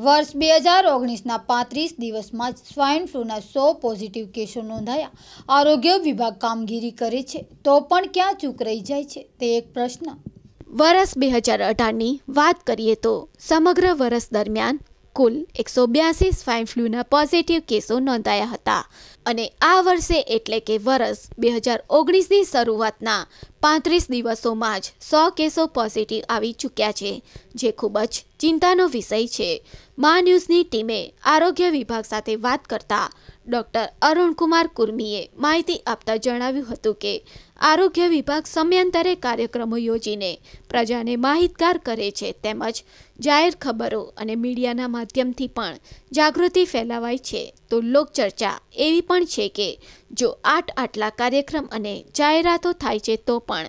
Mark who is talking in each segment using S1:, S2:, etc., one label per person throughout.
S1: વર્ષ બે હજાર ઓગણીસના પાંત્રીસ દિવસમાં સ્વાઇન ફ્લૂના સો પોઝિટિવ કેસો નોંધાયા આરોગ્ય વિભાગ કામગીરી કરે છે તો પણ ક્યાં ચૂક રહી જાય છે તે એક પ્રશ્ન વર્ષ બે હજાર અઢારની વાત કરીએ તો સમગ્ર વર્ષ દરમિયાન કુલ એકસો બ્યાસી સ્વાઇન ફ્લૂના પોઝિટિવ કેસો નોંધાયા હતા અને આ વર્ષે એટલે કે વર્ષ બે હજાર ઓગણીસની શરૂઆતના પાંત્રીસ દિવસોમાં જ સો કેસો પોઝિટિવ આવી ચૂક્યા છે જે ખૂબ જ ચિંતાનો વિષય છે મા ન્યૂઝની ટીમે આરોગ્ય વિભાગ સાથે વાત કરતા ડોક્ટર અરુણકુમાર કુર્મીએ માહિતી આપતા જણાવ્યું હતું કે આરોગ્ય વિભાગ સમયાંતરે કાર્યક્રમો યોજીને પ્રજાને માહિતગાર કરે છે તેમજ જાહેર ખબરો અને મીડિયાના માધ્યમથી પણ જાગૃતિ ફેલાવાય છે તો લોકચર્ચા એવી પણ છે કે જો આઠ આટલા કાર્યક્રમ અને જાહેરાતો થાય છે તો પણ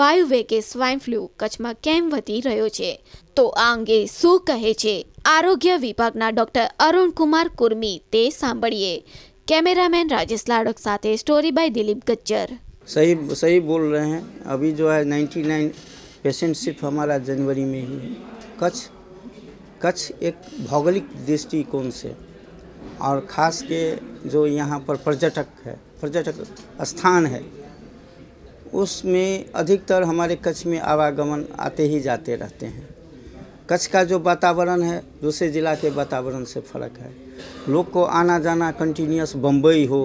S1: વાયુ વેગે સ્વાઇન ફ્લૂ કચ્છમાં કેમ વધી રહ્યો છે તો આ અંગે શું કહે છે આરોગ્ય વિભાગના ડોક્ટર અરુણકુમાર કુર્મી તે સાંભળીએ कैमरामैन राजेश लाड़क साथ स्टोरी બાય दिलीप ગજ્જર
S2: सही सही बोल रहे हैं अभी जो है 99 पेशेंट सिर्फ हमारा जनवरी में ही है कच्छ कच्छ एक भौगोलिक दृष्टिकोण से और ख़ास के जो यहाँ पर पर्यटक है पर्यटक स्थान है उसमें अधिकतर हमारे कच्छ में आवागमन आते ही जाते रहते हैं कच्छ का जो वातावरण है दूसरे ज़िला के वातावरण से फ़र्क है लोग को आना जाना कंटिन्यूस बम्बई हो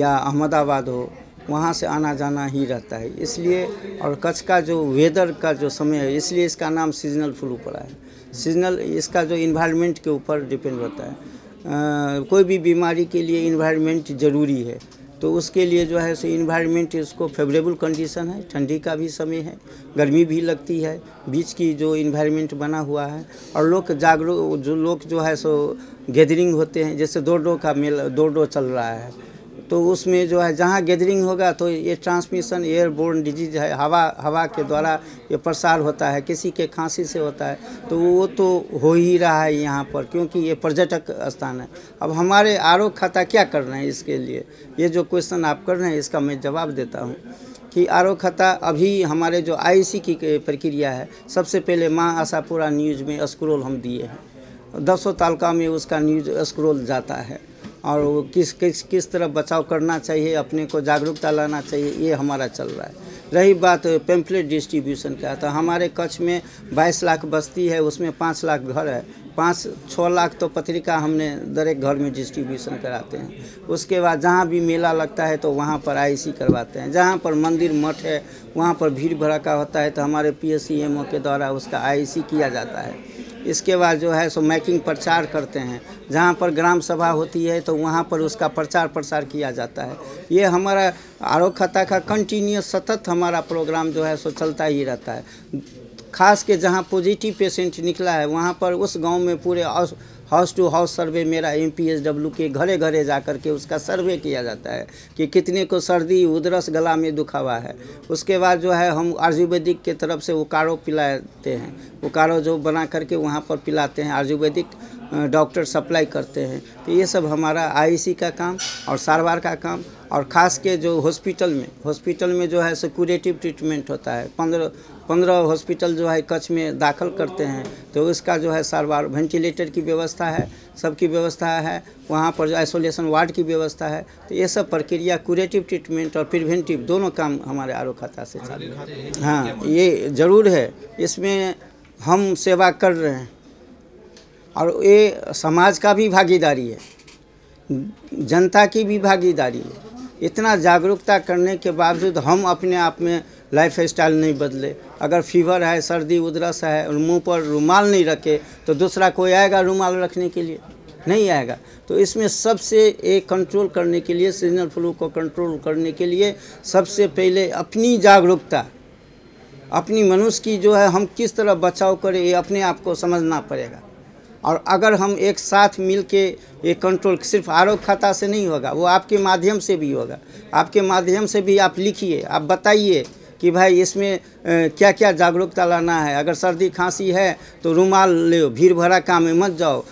S2: या अहमदाबाद हो वहाँ से आना जाना ही रहता है इसलिए और कच्छ का जो वेदर का जो समय है इसलिए इसका नाम सीजनल फ्लू पड़ा है सीजनल इसका जो इन्वायरमेंट के ऊपर डिपेंड होता है आ, कोई भी बीमारी के लिए इन्वायरमेंट ज़रूरी है तो उसके लिए जो है सो इन्वायरमेंट इसको फेवरेबल कंडीशन है ठंडी का भी समय है गर्मी भी लगती है बीच की जो इन्वायरमेंट बना हुआ है और लोग जागरूक जो लोग जो है सो गैदरिंग होते हैं जैसे दो डो का मेला दो डो चल रहा है तो उसमें जो है जहाँ गैदरिंग होगा तो ये ट्रांसमिशन एयरबोर्न डिजीज है हवा हवा के द्वारा ये प्रसार होता है किसी के खांसी से होता है तो वो तो हो ही रहा है यहाँ पर क्योंकि ये पर्यटक स्थान है अब हमारे आर खाता क्या कर रहे हैं इसके लिए ये जो क्वेश्चन आप कर रहे हैं इसका मैं जवाब देता हूँ कि आर खाता अभी हमारे जो आई e की प्रक्रिया है सबसे पहले माँ आशापुरा न्यूज़ में स्क्रोल हम दिए हैं दसों तालका में उसका न्यूज स्क्रोल जाता है और किस किस किस तरह बचाव करना चाहिए अपने को जागरूकता लाना चाहिए ये हमारा चल रहा है रही बात पेम्फलेट डिस्ट्रीब्यूशन का तो हमारे कच्छ में 22 लाख बस्ती है उसमें 5 लाख घर है पाँच छः लाख तो पत्रिका हमने दरेक घर में डिस्ट्रीब्यूशन कराते हैं उसके बाद जहाँ भी मेला लगता है तो वहाँ पर आईसी e करवाते हैं जहाँ पर मंदिर मठ है वहाँ पर भीड़ भड़ाका होता है तो हमारे पी एस के द्वारा उसका आईसी e किया जाता है इसके बाद जो है सो मैकिंग प्रचार करते हैं जहाँ पर ग्राम सभा होती है तो वहाँ पर उसका प्रचार प्रसार किया जाता है ये हमारा आरो खाता का कंटिन्यूस सतत हमारा प्रोग्राम जो है सो चलता ही रहता है खास के जहाँ पॉजिटिव पेशेंट निकला है वहाँ पर उस गांव में पूरे हाउस टू हाउस सर्वे मेरा एम के घरे घरे जा कर के उसका सर्वे किया जाता है कि कितने को सर्दी उदरस गला में दुखा हुआ है उसके बाद जो है हम आयुर्वेदिक के तरफ से वो काढ़ो पिलाते हैं वो काढ़ो जो बना करके वहाँ पर पिलाते हैं आयुर्वेदिक डॉक्टर सप्लाई करते हैं तो ये सब हमारा आईसी e का काम और सारवार का काम और ख़ास के जो हॉस्पिटल में हॉस्पिटल में जो है सो ट्रीटमेंट होता है पंद्रह पंद्रह हॉस्पिटल जो है कच्छ में दाखिल करते हैं तो उसका जो है सारवार वेंटिलेटर की व्यवस्था है सबकी व्यवस्था है वहाँ पर जो आइसोलेशन वार्ड की व्यवस्था है तो ये सब प्रक्रिया क्यूरेटिव ट्रीटमेंट और प्रिवेंटिव दोनों काम हमारे आर खाता से चल रहा है हाँ ये ज़रूर है इसमें हम सेवा कर रहे हैं और ये समाज का भी भागीदारी है जनता की भी भागीदारी है इतना जागरूकता करने के बावजूद हम अपने आप में लाइफ स्टाइल नहीं बदले अगर फीवर है सर्दी उधरस है और मुंह पर रुमाल नहीं रखे तो दूसरा कोई आएगा रुमाल रखने के लिए नहीं आएगा तो इसमें सबसे एक कंट्रोल करने के लिए सीजनल फ्लू को कंट्रोल करने के लिए सबसे पहले अपनी जागरूकता अपनी मनुष्य की जो है हम किस तरह बचाव करें ये अपने आप को समझना पड़ेगा और अगर हम एक साथ मिल के ये कंट्रोल सिर्फ आरोग्य खाता से नहीं होगा वो आपके माध्यम से भी होगा आपके माध्यम से भी आप लिखिए आप बताइए कि भाई इसमें क्या क्या जागरूकता लाना है अगर सर्दी खांसी है तो रुमाल ले भीड़ भरा काम में मत जाओ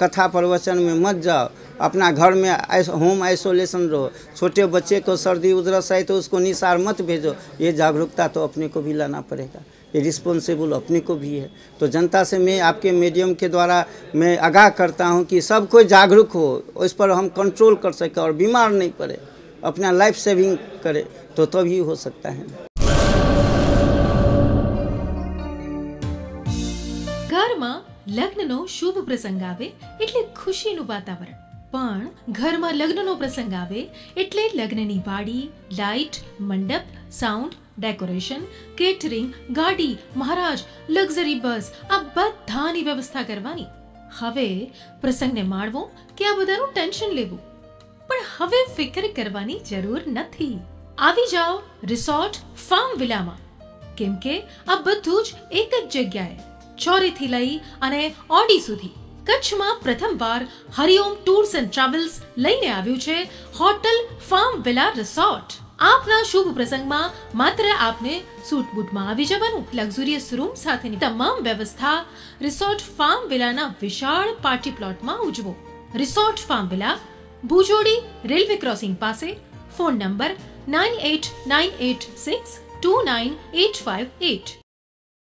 S2: कथा प्रवचन में मत जाओ अपना घर में आइस, होम आइसोलेशन रहो छोटे बच्चे को सर्दी उधरस है तो उसको निसार मत भेजो ये जागरूकता तो अपने को भी लाना पड़ेगा ये रिस्पॉन्सिबल अपने को भी है तो जनता से मैं आपके मीडियम के द्वारा मैं आगाह करता हूँ कि सब कोई जागरूक हो इस पर हम कंट्रोल कर सकें और बीमार नहीं पड़े अपना लाइफ सेविंग करे तो तभी तो हो सकता है
S3: ઘરમાં લગ્નનો શુભ प्रसंग આવે એટલે ખુશીનું વાતાવરણ પણ ઘરમાં લગ્નનો પ્રસંગ આવે એટલે લગ્નની વાડી લાઇટ મંડપ સાઉન્ડ ડેકોરેશન કેટરિંગ ગાડી મહારાજ લક્ઝરી બસ આ બધાની વ્યવસ્થા કરવાની હવે પ્રસંગને માણવો કે આ બધાનું ટેન્શન લેવું પણ હવે ફિકર કરવાની જરૂર નથી આવી જાઓ રિસોર્ટ ફાર્મ વિલામાં કેમ કે આ બધું જ એક જ જગ્યાએ ચોરીથી લઈ અને ઓડી સુધી કચ્છમાં પ્રથમવાર હરિઓમ ટૂર્સ એન્ડ ટ્રાવેલ્સ લઈને આવ્યું છે હોટલ ફાર્મ વિલા રિસોર્ટ આપના શુભ પ્રસંગમાં માત્ર આપને સૂટ બૂટમાં આવી જવાનું લક્ઝુરિયસ રૂમ સાથેની તમામ વ્યવસ્થા રિસોર્ટ ફાર્મ વિલાના વિશાળ પાર્ટી પ્લોટમાં ઉજવો resort farm villa Bhujodi railway crossing પાસે phone number nine eight nine eight six two nine eight five at